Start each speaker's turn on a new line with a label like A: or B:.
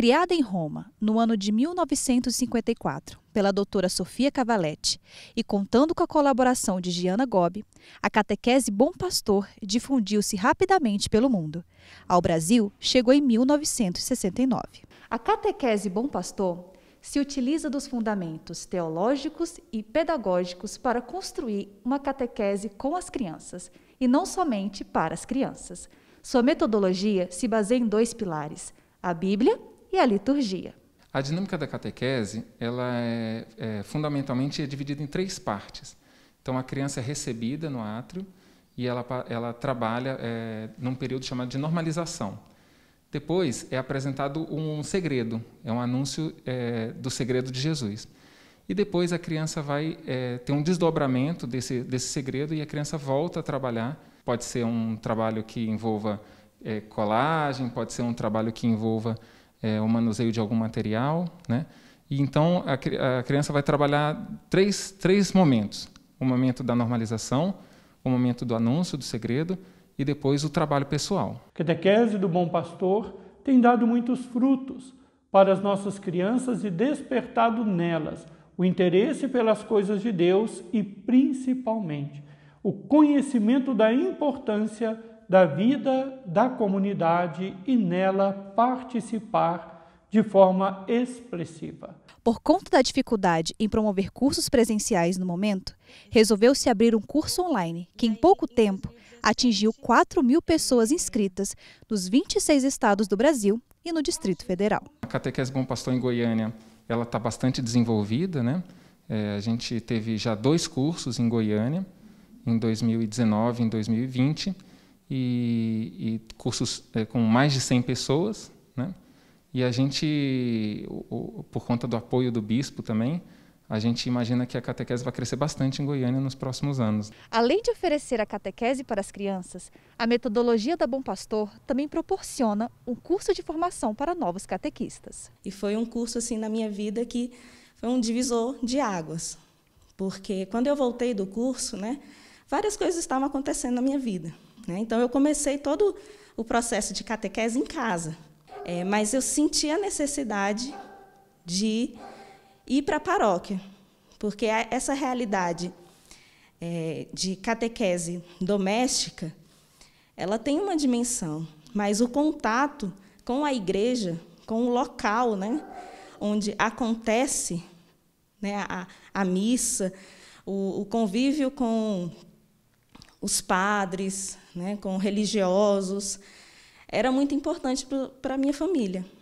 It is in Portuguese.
A: Criada em Roma, no ano de 1954, pela doutora Sofia Cavaletti, e contando com a colaboração de Giana Gobi, a catequese Bom Pastor difundiu-se rapidamente pelo mundo. Ao Brasil, chegou em 1969. A catequese Bom Pastor se utiliza dos fundamentos teológicos e pedagógicos para construir uma catequese com as crianças, e não somente para as crianças. Sua metodologia se baseia em dois pilares: a Bíblia e a liturgia.
B: A dinâmica da catequese ela é, é fundamentalmente é dividida em três partes. Então a criança é recebida no átrio e ela, ela trabalha é, num período chamado de normalização. Depois é apresentado um segredo, é um anúncio é, do segredo de Jesus. E depois a criança vai é, ter um desdobramento desse, desse segredo e a criança volta a trabalhar. Pode ser um trabalho que envolva é, colagem, pode ser um trabalho que envolva é, o manuseio de algum material. Né? E então a, a criança vai trabalhar três, três momentos: o momento da normalização, o momento do anúncio do segredo e depois o trabalho pessoal.
C: A catequese do Bom Pastor tem dado muitos frutos para as nossas crianças e despertado nelas o interesse pelas coisas de Deus e, principalmente, o conhecimento da importância da vida da comunidade e nela participar de forma expressiva.
A: Por conta da dificuldade em promover cursos presenciais no momento, resolveu-se abrir um curso online que, em pouco tempo, atingiu 4 mil pessoas inscritas nos 26 estados do Brasil e no Distrito Federal.
B: A catequese Bom Pastor em Goiânia ela está bastante desenvolvida, né? É, a gente teve já dois cursos em Goiânia, em 2019 e em 2020 e, e cursos é, com mais de 100 pessoas, né? E a gente, o, o, por conta do apoio do bispo também, a gente imagina que a catequese vai crescer bastante em Goiânia nos próximos anos.
A: Além de oferecer a catequese para as crianças, a metodologia da Bom Pastor também proporciona um curso de formação para novos
D: catequistas. E foi um curso assim na minha vida que foi um divisor de águas, porque quando eu voltei do curso, né, várias coisas estavam acontecendo na minha vida. Né? Então, eu comecei todo o processo de catequese em casa. É, mas eu senti a necessidade de ir para a paróquia, porque essa realidade é, de catequese doméstica, ela tem uma dimensão, mas o contato com a igreja, com o local, né, onde acontece né, a, a missa, o, o convívio com os padres, né, com religiosos. Era muito importante para a minha família.